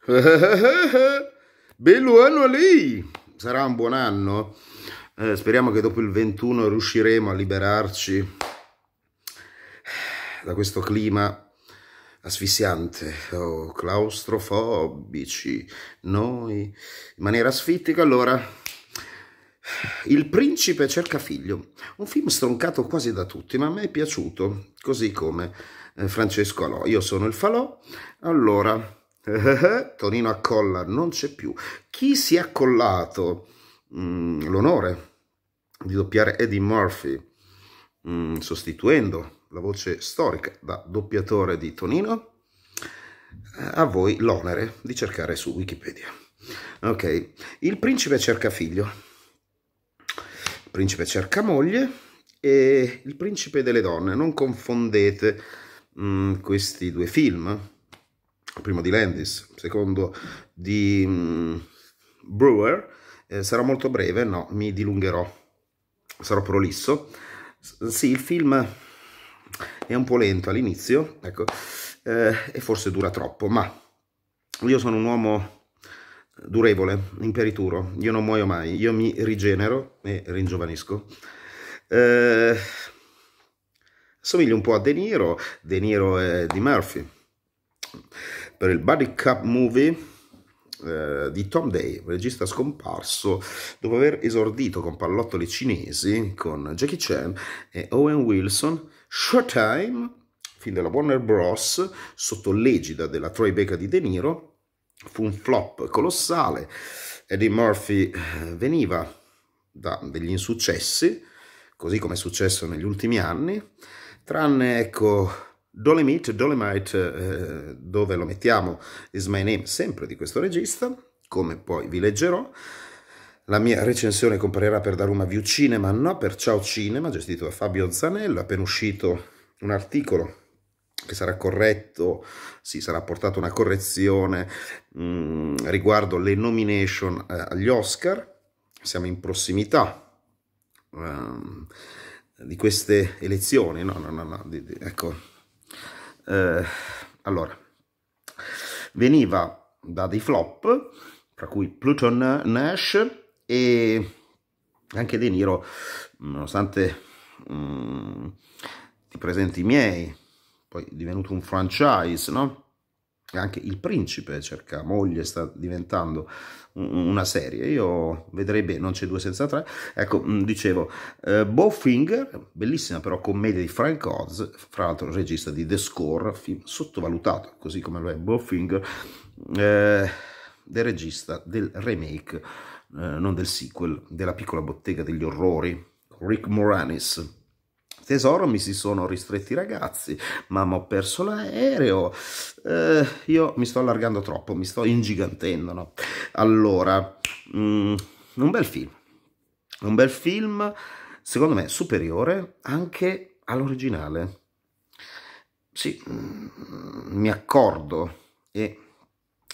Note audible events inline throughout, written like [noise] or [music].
[laughs] Bello anno lì! Sarà un buon anno? Eh, speriamo che dopo il 21 riusciremo a liberarci da questo clima asfissiante oh, claustrofobici. Noi, in maniera asfittica, allora... Il principe cerca figlio, un film stroncato quasi da tutti, ma a me è piaciuto, così come eh, Francesco Alò. Io sono il Falò, allora [laughs] Tonino accolla, non c'è più. Chi si è accollato mm, l'onore di doppiare Eddie Murphy, mm, sostituendo la voce storica da doppiatore di Tonino? Eh, a voi l'onere di cercare su Wikipedia. Ok, il principe cerca figlio, il principe cerca moglie e il principe delle donne. Non confondete mm, questi due film primo di Landis, secondo di um, Brewer, eh, sarà molto breve, no, mi dilungherò, sarò prolisso. S sì, il film è un po' lento all'inizio, ecco, eh, e forse dura troppo, ma io sono un uomo durevole, imperituro, io non muoio mai, io mi rigenero e ringiovanisco. Eh, somiglia un po' a De Niro, De Niro è di Murphy per il Buddy Cup Movie eh, di Tom Day, regista scomparso, dopo aver esordito con pallottoli cinesi con Jackie Chan e Owen Wilson, Showtime, film della Warner Bros., sotto l'egida della Troy Baker di De Niro, fu un flop colossale. Eddie Murphy eh, veniva da degli insuccessi, così come è successo negli ultimi anni, tranne ecco Dolomite, Dolomite eh, dove lo mettiamo is my name sempre di questo regista, come poi vi leggerò. La mia recensione comparirà per Daruma View Cinema, no per Ciao Cinema, gestito da Fabio Zanello, appena uscito un articolo che sarà corretto, sì, sarà portata una correzione mh, mm, riguardo le nomination eh, agli Oscar, siamo in prossimità. Um, di queste elezioni, no, no, no, no di, di, ecco, eh, allora, veniva da dei flop, tra cui Pluton Nash e anche De Niro, nonostante mh, mm, i presenti miei, poi divenuto un franchise, no? anche Il Principe cerca cioè moglie, sta diventando una serie. Io vedrei bene, non c'è due senza tre. Ecco, mm, dicevo, eh, Bowfinger, bellissima però commedia di Frank Oz, fra l'altro regista di The Score, film sottovalutato, così come lo è Bowfinger, eh, del regista del remake, eh, non del sequel, della piccola bottega degli orrori, Rick Moranis tesoro, mi si sono ristretti i ragazzi, mamma ho perso l'aereo, eh, io mi sto allargando troppo, mi sto ingigantendo, no? Allora, mm, un bel film, un bel film, secondo me superiore anche all'originale. Sì, mm, mi accordo e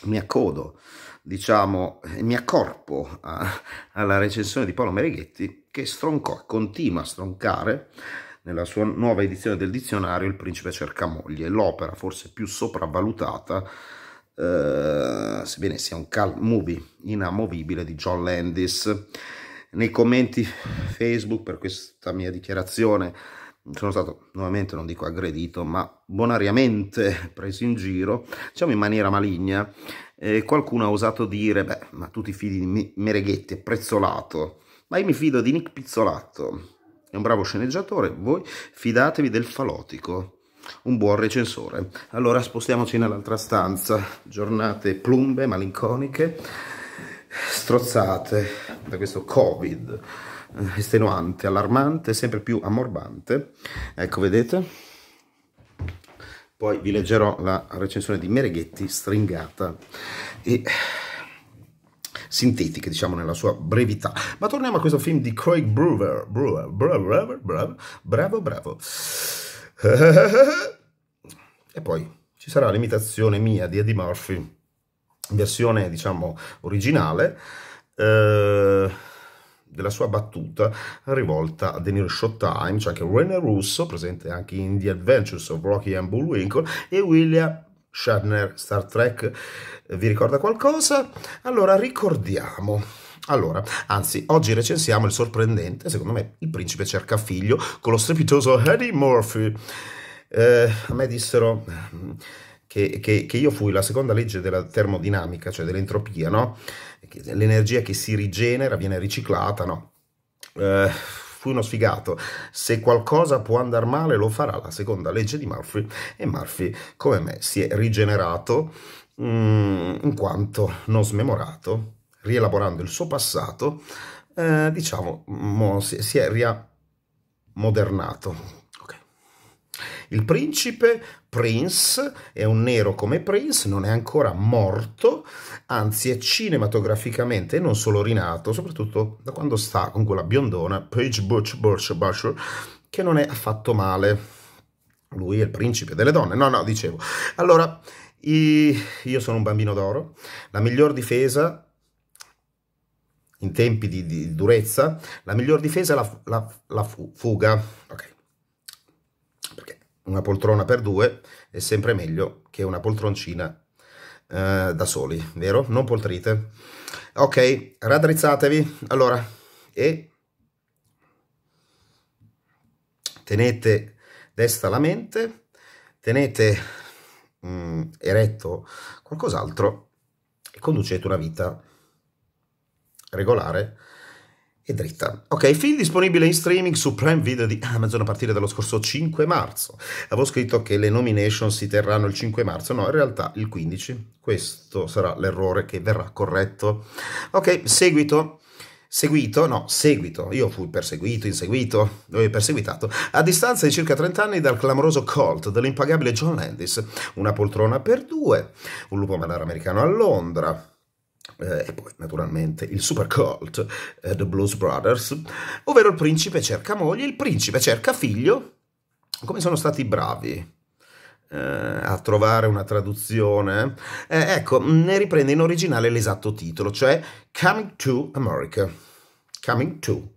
mi accodo, diciamo, e mi accorpo a, alla recensione di Paolo Mereghetti che stroncò, continua a stroncare nella sua nuova edizione del dizionario Il principe cerca moglie, l'opera forse più sopravvalutata, eh, sebbene sia un cult movie inamovibile di John Landis. Nei commenti Facebook per questa mia dichiarazione sono stato nuovamente, non dico aggredito, ma bonariamente [laughs] preso in giro, diciamo in maniera maligna. Eh, qualcuno ha osato dire, beh, ma tu ti fidi di Mereghetti, è prezzolato. Ma io mi fido di Nick Pizzolatto, è un bravo sceneggiatore, voi fidatevi del falotico un buon recensore. Allora spostiamoci nell'altra stanza, giornate plumbe, malinconiche, strozzate da questo covid eh, estenuante, allarmante, sempre più ammorbante. Ecco, vedete? Poi vi leggerò la recensione di Mereghetti stringata e sintetiche, diciamo nella sua brevità. Ma torniamo a questo film di Craig Brewer, Brewer, bravo, Brewer bravo, bravo. [laughs] E poi ci sarà l'imitazione mia di Eddie Murphy, versione diciamo originale. Eh, della sua battuta rivolta a The Nero Shot Time, cioè che René Russo, presente anche in The Adventures of Rocky and Bullwinkle, e William Shatner, Star Trek vi ricorda qualcosa? Allora ricordiamo. Allora, anzi, oggi recensiamo il sorprendente, secondo me, Il principe cerca figlio con lo strepitoso Eddie Murphy. Eh, a me dissero eh, che, che, che, io fui la seconda legge della termodinamica, cioè dell'entropia, no? L'energia che si rigenera viene riciclata, no? Eh, fui uno sfigato. Se qualcosa può andare male, lo farà la seconda legge di Murphy. E Murphy, come me, si è rigenerato Mm, in quanto non smemorato, rielaborando il suo passato, eh, diciamo, mo, si, si, è riammodernato. Okay. Il principe Prince è un nero come Prince, non è ancora morto, anzi è cinematograficamente non solo rinato, soprattutto da quando sta con quella biondona Paige Butch Butch Butcher, che non è affatto male. Lui è il principe delle donne. No, no, dicevo. Allora, io sono un bambino d'oro. La miglior difesa in tempi di, di, durezza, la miglior difesa è la, la, la fuga. Okay. Perché una poltrona per due è sempre meglio che una poltroncina eh, da soli, vero? Non poltrite. Ok, raddrizzatevi. Allora, e tenete destra la mente, tenete mh, mm, eretto, qualcos'altro, e conducete una vita regolare e dritta. Ok, film disponibile in streaming su Prime Video di Amazon a partire dallo scorso 5 marzo. Avevo scritto che le nomination si terranno il 5 marzo, no, in realtà il 15. Questo sarà l'errore che verrà corretto. Ok, seguito seguito, no, seguito, io fui perseguito, inseguito, lui perseguitato, a distanza di circa 30 anni dal clamoroso Colt dell'impagabile John Landis, una poltrona per due, un lupo manaro americano a Londra, eh, e poi naturalmente il Super Colt, eh, The Blues Brothers, ovvero il principe cerca moglie, il principe cerca figlio, come sono stati bravi eh, a trovare una traduzione. Eh, ecco, ne riprende in originale l'esatto titolo, cioè Coming to America. Coming to.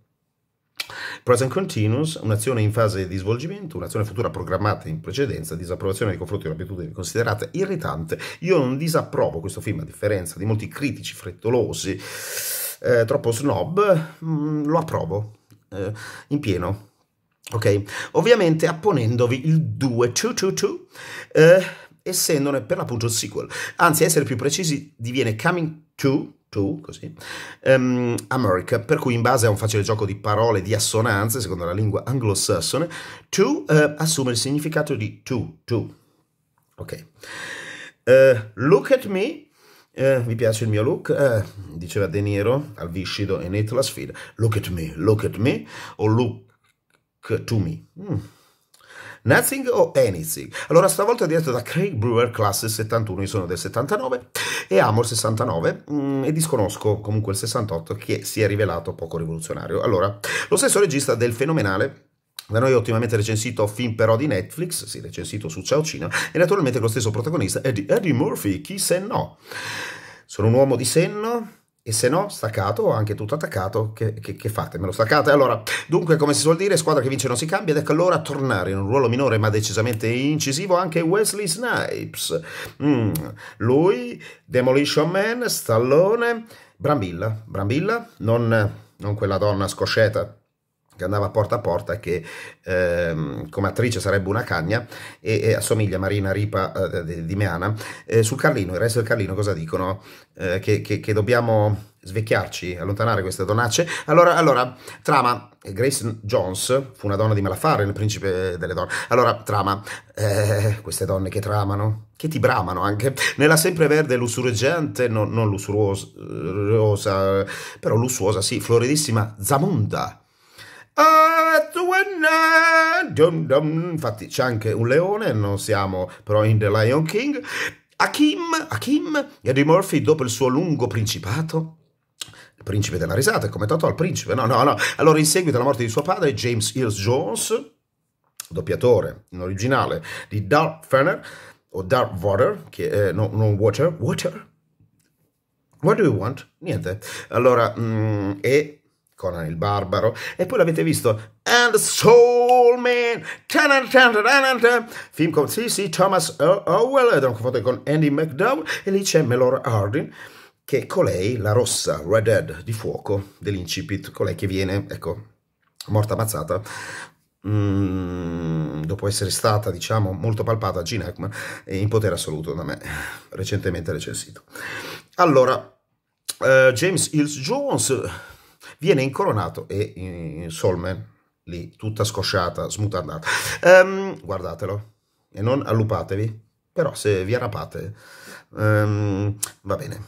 Present continuous, un'azione in fase di svolgimento, un'azione futura programmata in precedenza, disapprovazione nei confronti di un'abitudine considerata irritante. Io non disapprovo questo film a differenza di molti critici frettolosi, eh, troppo snob, mh, mm, lo approvo eh, in pieno ok? Ovviamente apponendovi il 2, 2, 2, 2 eh, essendone per l'appunto il sequel. Anzi, essere più precisi, diviene coming to To, così, um, America, per cui in base a un facile gioco di parole, di assonanze, secondo la lingua anglosassone, to uh, assume il significato di to, to. Ok. Uh, look at me, uh, piace il mio look? diceva De Niro al viscido in It la sfida. Look at me, look at me, o look to me. Mm. Nothing or Anything. Allora, stavolta è diretto da Craig Brewer, classe 71, io sono del 79 e amo il 69 mh, mm, e disconosco comunque il 68 che si è rivelato poco rivoluzionario. Allora, lo stesso regista del fenomenale da noi ottimamente recensito film però di Netflix, sì, recensito su Ciao Cina, e naturalmente lo stesso protagonista è di Eddie Murphy, chi se no? Sono un uomo di senno, e se no staccato o anche tutto attaccato che, che, che fate? Me lo staccate? Allora, dunque come si suol dire squadra che vince non si cambia ed ecco allora a tornare in un ruolo minore ma decisamente incisivo anche Wesley Snipes mm, lui, Demolition Man, Stallone Brambilla, Brambilla non, non quella donna scosceta che andava porta a porta e che ehm, come attrice sarebbe una cagna e, e assomiglia a Marina Ripa eh, di, di, Meana. Eh, sul Carlino, il resto del Carlino cosa dicono? Eh, che, che, che, dobbiamo svecchiarci, allontanare queste donacce. Allora, allora, trama, eh, Grace Jones fu una donna di malaffare, il principe delle donne. Allora, trama, eh, queste donne che tramano, che ti bramano anche, nella sempreverde lussureggiante, no, non lussurosa, eh, però lussuosa, sì, floridissima, Zamunda Dum dum. Infatti c'è anche un leone, non siamo però in The Lion King. Hakim, Hakim, Eddie Murphy dopo il suo lungo principato il principe della risata, come commentato il principe, no, no, no. Allora, in seguito alla morte di suo padre, James Earls Jones, doppiatore in originale di Dark Fenner, o Dark Water, che è, no, non Water, Water, What do you want? Niente. Allora, mm, e Conan il Barbaro, e poi l'avete visto, And Soul Man, tanan tanan tanan film con, sì Thomas Howell, ed è una con Andy McDowell, e lì c'è Melora Hardin, che è colei, la rossa, Red Dead, di fuoco, dell'incipit, colei che viene, ecco, morta ammazzata, Mm, dopo essere stata diciamo molto palpata Gene Hackman in potere assoluto da me recentemente recensito allora uh, James Hills Jones viene incoronato e in eh, Solmen, lì tutta scosciata, smutandata. Um, guardatelo e non allupatevi, però se vi arrapate um, va bene.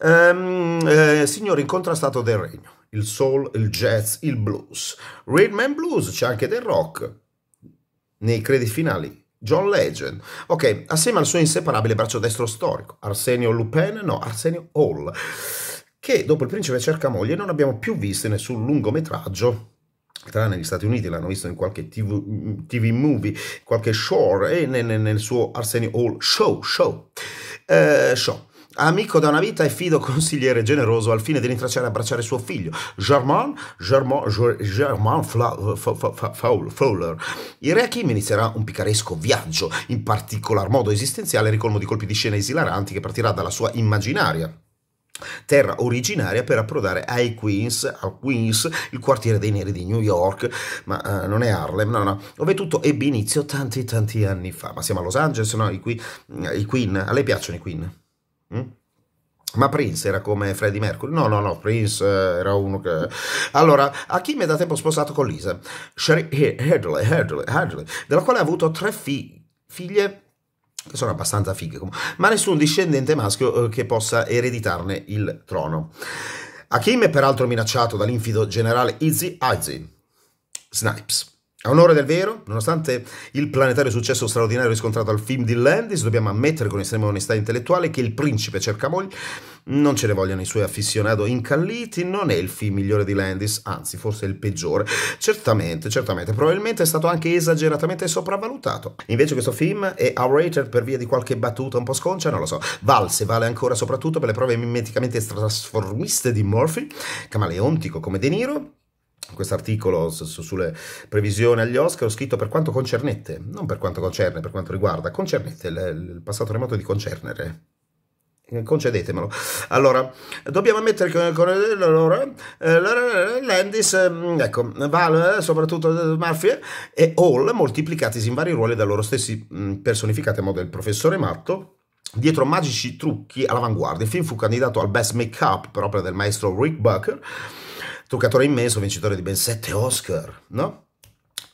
Um, eh, signore incontrastato del regno, il soul, il jazz, il blues. Redman Blues c'è anche del rock nei crediti finali. John Legend. Ok, assieme al suo inseparabile braccio destro storico, Arsenio Lupin, no, Arsenio Hall che dopo Il principe cerca moglie non abbiamo più visto in nessun lungometraggio tranne negli Stati Uniti l'hanno visto in qualche TV, TV movie, qualche show e nel, nel, suo Arsenio Hall show, show, eh, show. Amico da una vita e fido consigliere generoso al fine di rintracciare e abbracciare suo figlio, Germain, Germain, Germain Fowler. Il re Hakim inizierà un picaresco viaggio, in particolar modo esistenziale, ricolmo di colpi di scena esilaranti che partirà dalla sua immaginaria terra originaria per approdare ai Queens, al Queens, il quartiere dei neri di New York, ma eh, non è Harlem, no, no, dove tutto ebbe inizio tanti tanti anni fa. Ma siamo a Los Angeles, no? I, qui, i Queen, a lei piacciono i Queen? Mm? Ma Prince era come Freddie Mercury? No, no, no, Prince eh, era uno che... Allora, a chi mi è da tempo sposato con Lisa? Sherry Hadley, Hadley, Hadley, della quale ha avuto tre fi... figlie sono abbastanza fighe, ma nessun discendente maschio eh, che possa ereditarne il trono. Hakim è peraltro minacciato dall'infido generale Izzy Izzy Snipes a onore del vero, nonostante il planetario successo straordinario riscontrato al film di Landis, dobbiamo ammettere con estrema onestà intellettuale che il principe cerca moglie, non ce ne vogliono i suoi afficionado incalliti, non è il film migliore di Landis, anzi forse il peggiore. Certamente, certamente, probabilmente è stato anche esageratamente sopravvalutato. Invece questo film è outrated per via di qualche battuta un po' sconcia, non lo so. Valse vale ancora soprattutto per le prove mimeticamente trasformiste di Murphy, camaleontico come De Niro, questo articolo sulle previsioni agli Oscar ho scritto per quanto concernette, non per quanto concerne, per quanto riguarda, concernette, il passato remoto di concernere eh, concedetemelo. Allora, dobbiamo ammettere che con allora, eh, Landis, ehm, ecco, Val, eh, soprattutto Murphy e Hall, moltiplicatisi in vari ruoli da loro stessi personificati a modo del professore Matto, dietro magici trucchi all'avanguardia. Il film fu candidato al Best Make-up proprio del maestro Rick Bucker, truccatore immenso, vincitore di ben sette Oscar, no?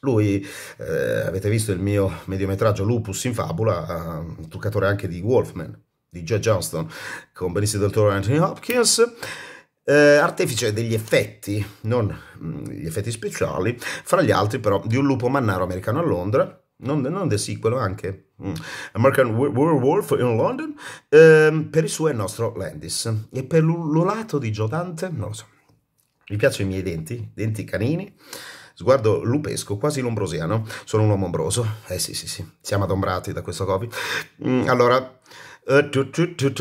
Lui, eh, avete visto il mio mediometraggio Lupus in fabula, eh, truccatore anche di Wolfman, di Joe Johnston, con Benissimo del Toro e Anthony Hopkins, eh, artefice degli effetti, non mh, mm, gli effetti speciali, fra gli altri però di un lupo mannaro americano a Londra, non, non del sequel anche, mm. American Werewolf in London, ehm, per il suo e il nostro Landis. E per l'ulato di Joe Dante, non lo so. Mi piacciono i miei denti, denti canini, sguardo lupesco, quasi lombrosiano. Sono un uomo ombroso. Eh sì, sì, sì, siamo adombrati da questo Covid. Mm, allora, eh,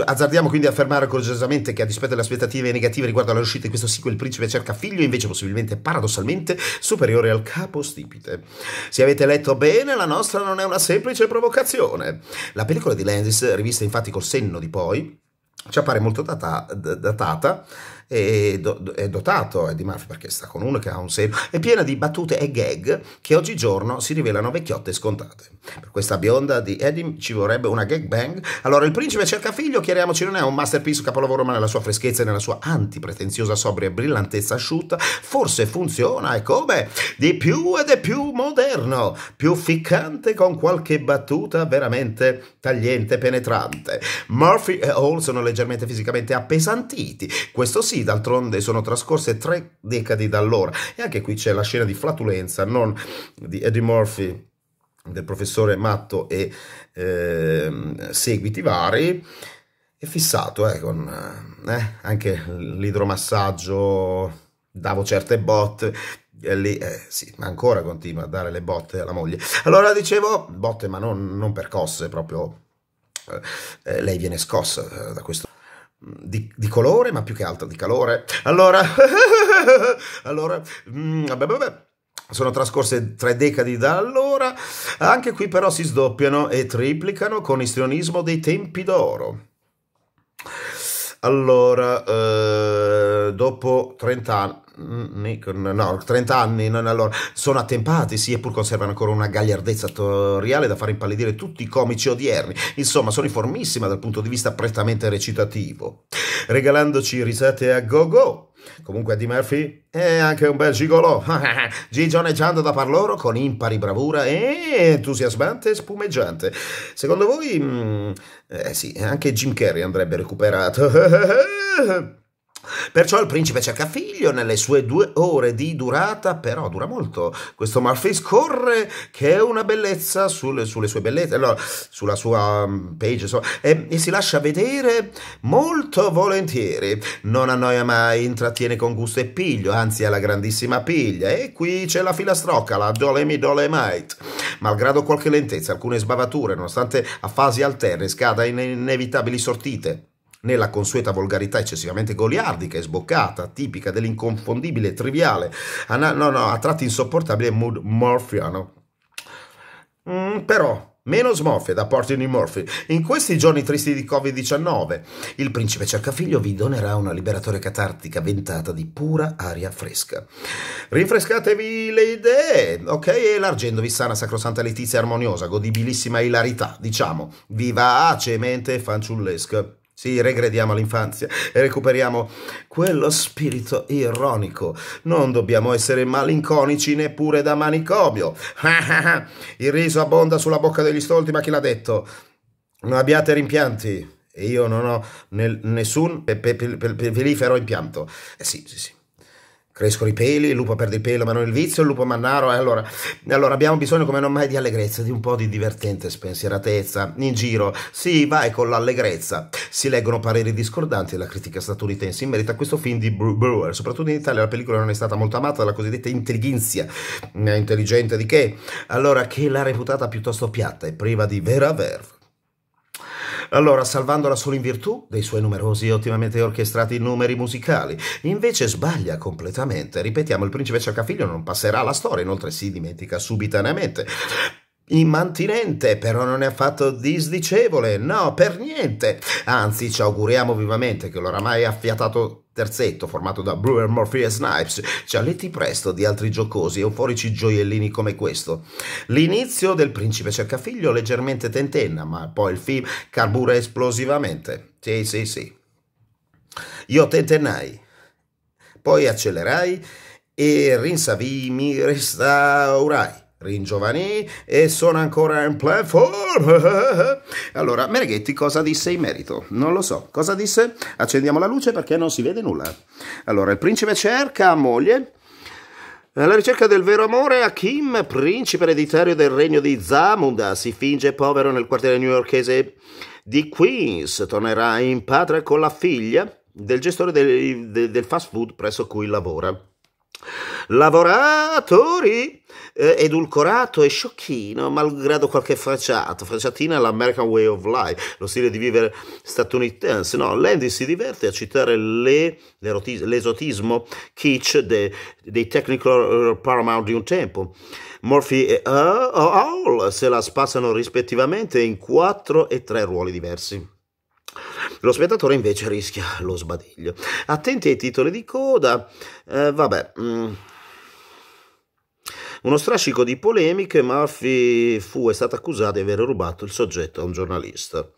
Azzardiamo quindi a affermare coraggiosamente che a dispetto delle aspettative negative riguardo alla riuscita di questo sequel il principe cerca figlio invece possibilmente paradossalmente superiore al capo stipite. Se avete letto bene la nostra non è una semplice provocazione. La pellicola di Landis, rivista infatti col senno di poi, ci appare molto data, datata è, do, è dotato di Murphy perché sta con uno che ha un seno, è piena di battute e gag che oggigiorno si rivelano vecchiotte e scontate. Per questa bionda di Edim ci vorrebbe una gag bang. Allora il principe cerca figlio, chiariamoci, non è un masterpiece, capolavoro, ma nella sua freschezza e nella sua antiprezenziosa, sobria brillantezza asciutta, forse funziona e come? Di più ed è più moderno, più ficcante con qualche battuta veramente tagliente e penetrante. Murphy e Hall sono leggermente fisicamente appesantiti, questo sì sì, d'altronde sono trascorse tre decadi da allora e anche qui c'è la scena di flatulenza, non di Eddie Murphy del professore Matto e eh, seguiti vari è fissato eh, con eh, anche l'idromassaggio davo certe botte e lì eh, sì, ma ancora continua a dare le botte alla moglie allora dicevo botte ma non, non percosse proprio eh, lei viene scossa eh, da questo Mm, di, di, colore, ma più che altro di calore. Allora, [laughs] allora, mm, vabbè, vabbè. Sono trascorse tre decadi da allora, anche qui però si sdoppiano e triplicano con istrionismo dei tempi d'oro. Allora, eh, dopo 30 anni, Mm, no, 30 anni, non allora, sono attempati, sì, eppur conservano ancora una gagliardezza attoriale da far impallidire tutti i comici odierni. Insomma, sono informissima dal punto di vista prettamente recitativo, regalandoci risate a go-go. Comunque Eddie Murphy è anche un bel gigolò, [laughs] gigioneggiando da par loro con impari bravura e entusiasmante e spumeggiante. Secondo voi, mh, mm, eh sì, anche Jim Carrey andrebbe recuperato. [laughs] Perciò il principe cerca figlio nelle sue due ore di durata, però dura molto. Questo Murphy scorre che è una bellezza sulle, sulle sue bellezze, allora, sulla sua mm, page, insomma, e, e, si lascia vedere molto volentieri. Non annoia mai, intrattiene con gusto e piglio, anzi ha la grandissima piglia. E qui c'è la filastrocca, la Dolemi Dolemite. Malgrado qualche lentezza, alcune sbavature, nonostante a fasi alterne scada in inevitabili sortite nella consueta volgarità eccessivamente goliardica e sboccata, tipica dell'inconfondibile, triviale, a, no, no, a tratti insopportabile mood morfiano. Mm, però, meno smorfie da parte di Murphy. In questi giorni tristi di Covid-19, il principe Cercafiglio vi donerà una liberatoria catartica ventata di pura aria fresca. Rinfrescatevi le idee, ok? Elargendovi sana, sacrosanta letizia armoniosa, godibilissima ilarità, diciamo, vivacemente fanciullesca. Sì, regrediamo all'infanzia e recuperiamo quello spirito ironico. Non dobbiamo essere malinconici neppure da manicomio. [laughs] Il riso abbonda sulla bocca degli stolti, ma chi l'ha detto? Non abbiate rimpianti. Io non ho nel, nessun pe, pe, pe, pe, pelifero impianto. Eh sì, sì, sì crescono i peli, il lupo perde il pelo ma non il vizio, il lupo mannaro, eh, allora, allora, abbiamo bisogno come non mai di allegrezza, di un po' di divertente spensieratezza, in giro, si vai con l'allegrezza, si leggono pareri discordanti della critica statunitense in merito a questo film di Brewer, soprattutto in Italia la pellicola non è stata molto amata dalla cosiddetta intellighenzia, eh, intelligente di che, allora che l'ha reputata piuttosto piatta e priva di vera verve. Allora, salvandola solo in virtù dei suoi numerosi e ottimamente orchestrati numeri musicali. Invece sbaglia completamente. Ripetiamo, il principe cercafiglio non passerà alla storia, inoltre si dimentica subitaneamente immantinente, però non è affatto disdicevole, no, per niente. Anzi, ci auguriamo vivamente che l'oramai affiatato terzetto, formato da Brewer, Murphy e Snipes, ci alletti presto di altri giocosi, euforici gioiellini come questo. L'inizio del principe cercafiglio leggermente tentenna, ma poi il film carbura esplosivamente. Sì, sì, sì. Io tentennai, poi accelerai e rinsavimi restaurai Ringiovanì e sono ancora in platform. [laughs] allora, Mereghetti cosa disse in merito? Non lo so. Cosa disse? Accendiamo la luce perché non si vede nulla. Allora, il principe cerca moglie. Eh, alla ricerca del vero amore, Hakim, principe ereditario del regno di Zamunda, si finge povero nel quartiere newyorkese di Queens. Tornerà in patria con la figlia del gestore del, del fast food presso cui lavora. Lavoratori, eh, edulcorato e sciocchino, malgrado qualche facciata. Fracciatina è l'American Way of Life, lo stile di vivere statunitense. No, Landy si diverte a citare le, l'esotismo kitsch de, dei Technical Paramount di un tempo. Murphy e Howell se la spassano rispettivamente in quattro e tre ruoli diversi. Lo spettatore invece rischia lo sbadiglio. Attenti ai titoli di coda, eh, vabbè. Mm. Uno strascico di polemiche, Murphy fu è stato accusato di aver rubato il soggetto a un giornalista.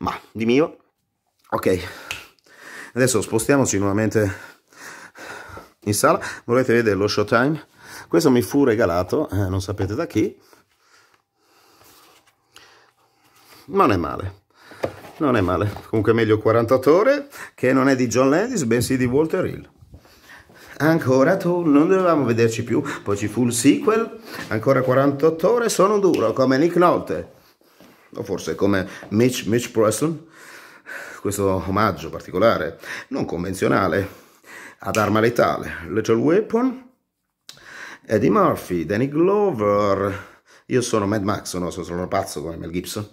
Ma di mio, ok. Adesso spostiamoci nuovamente in sala. Volete vedere lo Showtime? Questo mi fu regalato, eh, non sapete da chi. Ma Non è male non è male. Comunque meglio 48 ore, che non è di John Landis, bensì di Walter Hill. Ancora tu, non dovevamo vederci più, poi ci fu il sequel, ancora 48 ore, sono duro, come Nick Nolte, o forse come Mitch, Mitch Preston, questo omaggio particolare, non convenzionale, ad arma letale, Little Weapon, Eddie Murphy, Danny Glover, io sono Mad Max, no, sono, pazzo come Mel Gibson.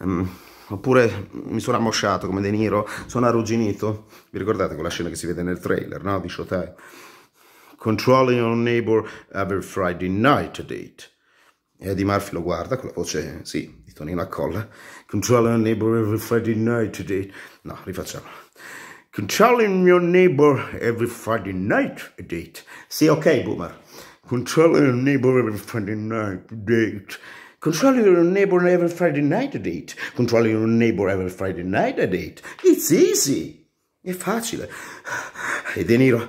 Um, oppure mi sono ammosciato come De Niro, sono arrugginito. Vi ricordate quella scena che si vede nel trailer, no? Di Showtime. Controlling your neighbor every Friday night at 8. E Eddie Murphy lo guarda con la voce, sì, di Tonino a colla. Controlling your neighbor every Friday night at 8. No, rifacciamo. Controlling your neighbor every Friday night at 8. Sì, ok, boomer. Controlling your neighbor every Friday night at 8. Control your neighbor every Friday night a date. Control your neighbor every Friday night a date. It's easy. È facile. E De Niro.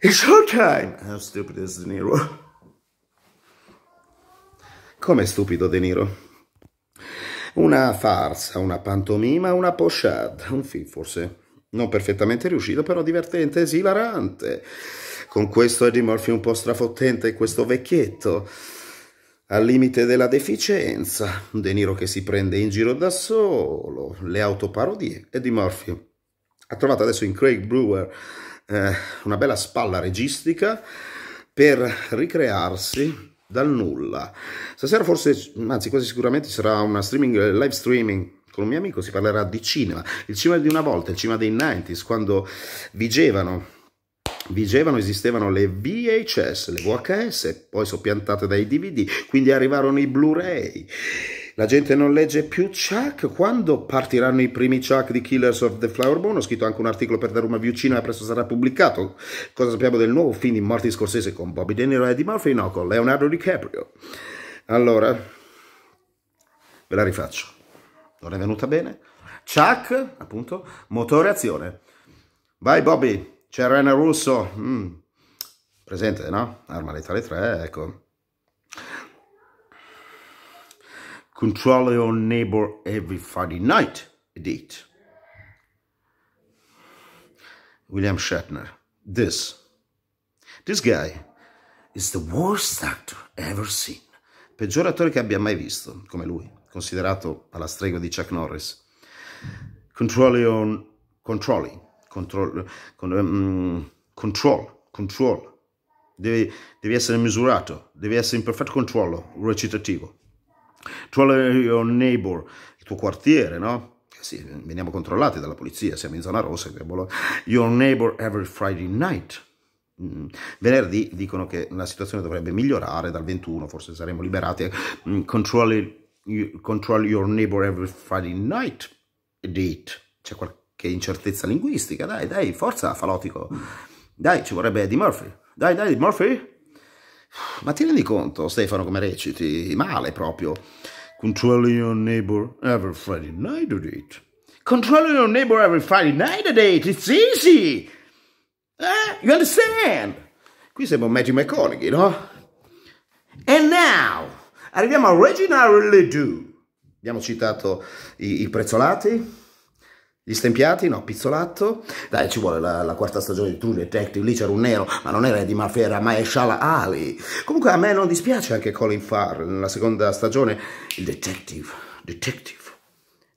It's showtime. How stupid is De Niro? Com'è stupido De Niro? Una farsa, una pantomima, una pochade, un film forse non perfettamente riuscito, però divertente, esilarante. Con questo Eddie Murphy un po' strafottente e questo vecchietto al limite della deficienza, De Niro che si prende in giro da solo, le autoparodie, Eddie Murphy ha trovato adesso in Craig Brewer eh, una bella spalla registica per ricrearsi dal nulla. Stasera forse, anzi quasi sicuramente sarà una streaming, live streaming con un mio amico, si parlerà di cinema, il cinema di una volta, il cinema dei 90s, quando vigevano vigevano, esistevano le VHS, le VHS, poi soppiantate dai DVD, quindi arrivarono i Blu-ray. La gente non legge più Chuck. Quando partiranno i primi Chuck di Killers of the Flower Moon? Ho scritto anche un articolo per dare una viucina e presto sarà pubblicato. Cosa sappiamo del nuovo film di Martin Scorsese con Bobby De Niro e Eddie Murphy? No, con Leonardo DiCaprio. Allora, ve la rifaccio. Non è venuta bene? Chuck, appunto, motore azione. Vai Bobby, c'è Rene Russo, mm. presente, no? Arma letale 3, ecco. Control your neighbor every Friday night, edit. William Shatner. This. This guy is the worst actor ever seen. Peggior attore che abbia mai visto, come lui, considerato alla stregua di Chuck Norris. Control your... Controlling control, con, um, control, control. Devi, devi, essere misurato, devi essere in perfetto controllo recitativo. Troll your neighbor, il tuo quartiere, no? Sì, veniamo controllati dalla polizia, siamo in zona rossa. Your neighbor every Friday night. Mm, venerdì dicono che la situazione dovrebbe migliorare dal 21, forse saremo liberati. Control, eh. mm, control your neighbor every Friday night. Date. C'è qualcosa che incertezza linguistica, dai, dai, forza Falotico, dai, ci vorrebbe Eddie Murphy, dai, dai, Murphy. Ma ti rendi conto, Stefano, come reciti? Male proprio. control your neighbor every Friday night at it. control your neighbor every Friday night at it, it's easy! Eh? You understand? Qui siamo un Matthew McConaughey, no? And now, arriviamo a Reginald Ledoux. Abbiamo citato i, i prezzolati, gli stempiati? No, pizzolatto. Dai, ci vuole la, la quarta stagione di True Detective, lì c'era un nero, ma non era di ma è Shala Ali. Comunque a me non dispiace anche Colin Farrell, nella seconda stagione, il detective, detective.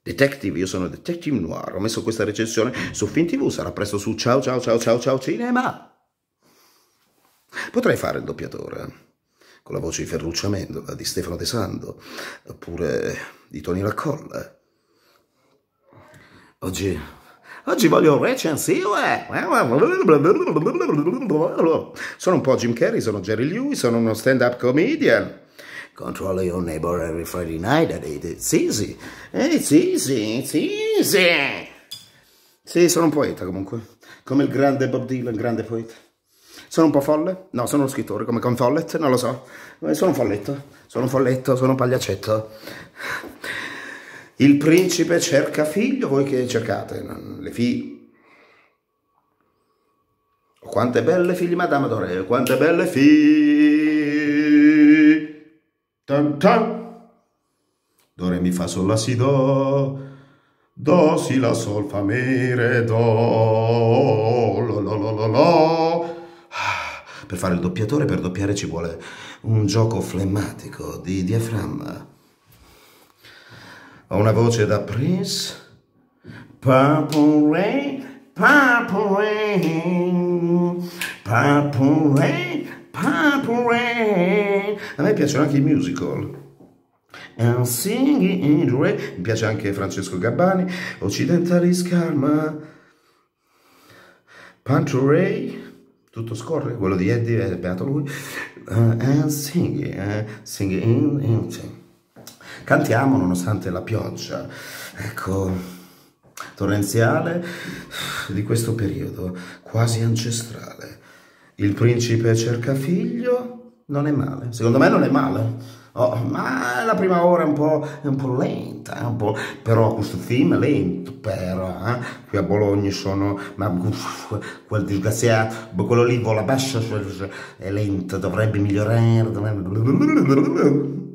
Detective, io sono Detective Noir, ho messo questa recensione su FinTV, sarà presto su Ciao Ciao Ciao Ciao Ciao Cinema. Potrei fare il doppiatore eh, con la voce di Ferruccio Amendola, di Stefano De Sando, oppure di Tony Raccolla eh. Oggi, oggi voglio recensire. Sono un po' Jim Carrey, sono Jerry Lewis, sono uno stand-up comedian. Control your neighbor every Friday night It's easy. It's easy. It's easy. Sì, sono un poeta comunque. Come il grande Bob Dylan, il grande poeta. Sono un po' folle? No, sono uno scrittore, come con Follett, non lo so. Sono un folletto, sono un folletto, sono un pagliaccetto. Il principe cerca figlio, voi che cercate le figlie. Quante belle figlie, Madame Dore, quante belle figlie. Dore mi, fa, sol, la, si, do. Do, si, la, sol, fa, mi, re, do. Lo, lo, lo, lo, lo. Ah, per fare il doppiatore, per doppiare ci vuole un gioco flemmatico di diaframma. Ho una voce da Prince. Purple rain, purple rain, purple rain, purple rain. A me piacciono anche i musical. And singing in the rain. Mi piace anche Francesco Gabbani. Occidentalis Karma Pantro Ray tutto scorre, quello di Eddie, eh, è beato lui, uh, and sing, uh, eh, sing in, in, sing. Cantiamo nonostante la pioggia, ecco, torrenziale di questo periodo, quasi ancestrale. Il principe cerca figlio, non è male, secondo me non è male. Oh, ma la prima ora è un po', è un po lenta, un po', però questo film è lento, però, eh? qui a Bologna sono, ma quel disgraziato, quello lì vola basso, cioè, cioè, è lento, dovrebbe migliorare, dovrebbe...